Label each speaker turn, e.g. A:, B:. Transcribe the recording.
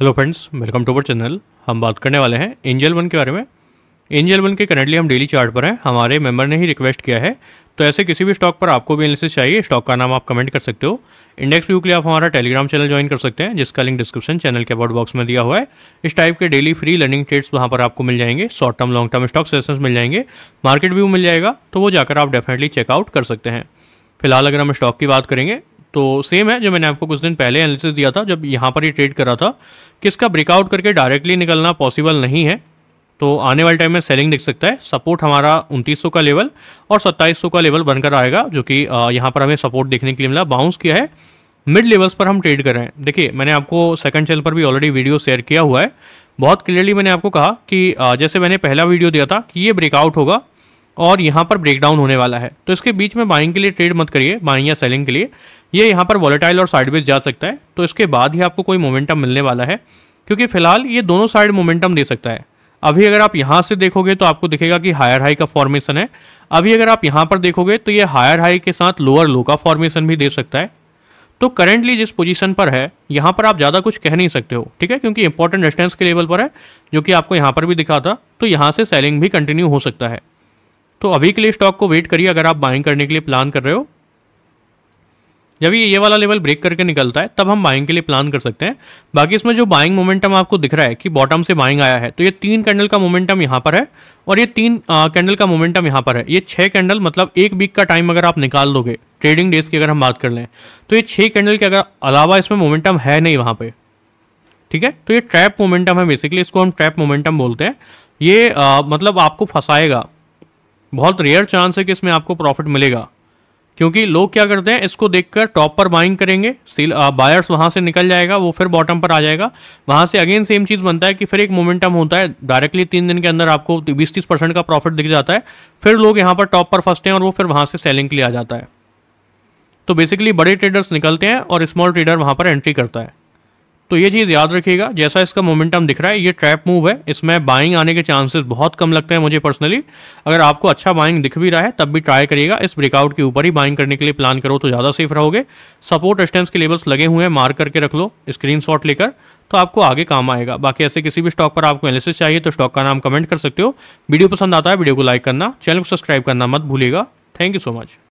A: hello friends welcome to our channel हम बात करने वाले हैं एंजल वन के बारे में एंजल वन के करंटली हम डेली चार्ट पर हैं हमारे मेंबर ने ही रिक्वेस्ट किया है तो ऐसे किसी भी स्टॉक पर आपको भी एनालिसिस चाहिए स्टॉक का नाम आप कमेंट कर सकते हो इंडेक्स व्यू के लिए आप हमारा टेलीग्राम चैनल ज्वाइन कर सकते हैं जिसका लिंक डिस्क्रिप्शन चैनल के अबाउट बॉक्स में दिया हुआ है इस टाइप के डेली फ्री लर्निंग ट्रेड्स वहाँ पर आपको मिल जाएंगे short term long term stock session मिल जाएंगे मार्केट व्यू मिल जाएगा तो वो जाकर आप डेफिनेटली चेकआउट कर सकते हैं फिलहाल अगर हम स्टॉक की बात करेंगे तो सेम है जो मैंने आपको कुछ दिन पहले एनालिसिस दिया था जब यहाँ पर ही ट्रेड करा था किसका ब्रेकआउट करके डायरेक्टली निकलना पॉसिबल नहीं है तो आने वाले टाइम में सेलिंग दिख सकता है सपोर्ट हमारा 2900 का लेवल और 2700 का लेवल बनकर आएगा जो कि यहाँ पर हमें सपोर्ट देखने के लिए मिला बाउंस किया है मिड लेवल्स पर हम ट्रेड कर रहे हैं देखिए मैंने आपको सेकंड चैनल पर भी ऑलरेडी वीडियो शेयर किया हुआ है बहुत क्लियरली मैंने आपको कहा कि जैसे मैंने पहला वीडियो दिया था कि ये ब्रेकआउट होगा और यहाँ पर ब्रेकडाउन होने वाला है तो इसके बीच में बाइंग के लिए ट्रेड मत करिए बाइंग या सेलिंग के लिए ये यहाँ पर वॉलेटाइल और साइडवेज जा सकता है तो इसके बाद ही आपको कोई मोमेंटम मिलने वाला है क्योंकि फिलहाल ये दोनों साइड मोमेंटम दे सकता है अभी अगर आप यहाँ से देखोगे तो आपको दिखेगा कि हायर हाई का फॉर्मेशन है अभी अगर आप यहाँ पर देखोगे तो ये हायर हाई के साथ लोअर लो का फॉर्मेशन भी दे सकता है तो करेंटली जिस पोजीशन पर है यहाँ पर आप ज़्यादा कुछ कह नहीं सकते हो ठीक है क्योंकि इंपॉर्टेंट रेस्टेंस के लेवल पर है जो कि आपको यहाँ पर भी दिखा था तो यहाँ से सेलिंग भी कंटिन्यू हो सकता है तो अभी के लिए स्टॉक को वेट करिए अगर आप बाइंग करने के लिए प्लान कर रहे हो जब ये ये वाला लेवल ब्रेक करके निकलता है तब हम बाइंग के लिए प्लान कर सकते हैं बाकी इसमें जो बाइंग मोमेंटम आपको दिख रहा है कि बॉटम से बाइंग आया है तो ये तीन कैंडल का मोमेंटम यहाँ पर है और ये तीन कैंडल का मोमेंटम यहाँ पर है ये छः कैंडल मतलब एक वीक का टाइम अगर आप निकाल दोगे ट्रेडिंग डेज की अगर हम बात कर लें तो ये छः कैंडल के अगर अलावा इसमें मोमेंटम है नहीं वहाँ पर ठीक है तो ये ट्रैप मोमेंटम है बेसिकली इसको हम ट्रैप मोमेंटम बोलते हैं ये मतलब आपको फंसाएगा बहुत रेयर चांस है कि इसमें आपको प्रॉफिट मिलेगा क्योंकि लोग क्या करते हैं इसको देखकर टॉप पर बाइंग करेंगे सेल बायर्स वहां से निकल जाएगा वो फिर बॉटम पर आ जाएगा वहां से अगेन सेम चीज़ बनता है कि फिर एक मोमेंटम होता है डायरेक्टली तीन दिन के अंदर आपको बीस तीस परसेंट का प्रॉफिट दिख जाता है फिर लोग यहाँ पर टॉप पर फंसते हैं और वो फिर वहाँ से सेलिंग के लिए आ जाता है तो बेसिकली बड़े ट्रेडर्स निकलते हैं और स्मॉल ट्रेडर वहाँ पर एंट्री करता है तो ये चीज़ याद रखिएगा जैसा इसका मोमेंटम दिख रहा है ये ट्रैप मूव है इसमें बाइंग आने के चांसेस बहुत कम लगते हैं मुझे पर्सनली अगर आपको अच्छा बाइंग दिख भी रहा है तब भी ट्राई करिएगा इस ब्रेकआउट के ऊपर ही बाइंग करने के लिए प्लान करो तो ज़्यादा सेफ रहोगे सपोर्ट एस्टेंस के लेवल्स लगे हुए हैं मार्क करके रख लो स्क्रीन लेकर तो आपको आगे काम आएगा बाकी ऐसे किसी भी स्टॉक पर आपको एनालिसिस चाहिए तो स्टॉक का नाम कमेंट कर सकते हो वीडियो पसंद आता है वीडियो को लाइक करना चैनल को सब्सक्राइब करना मत भूलेगा थैंक यू सो मच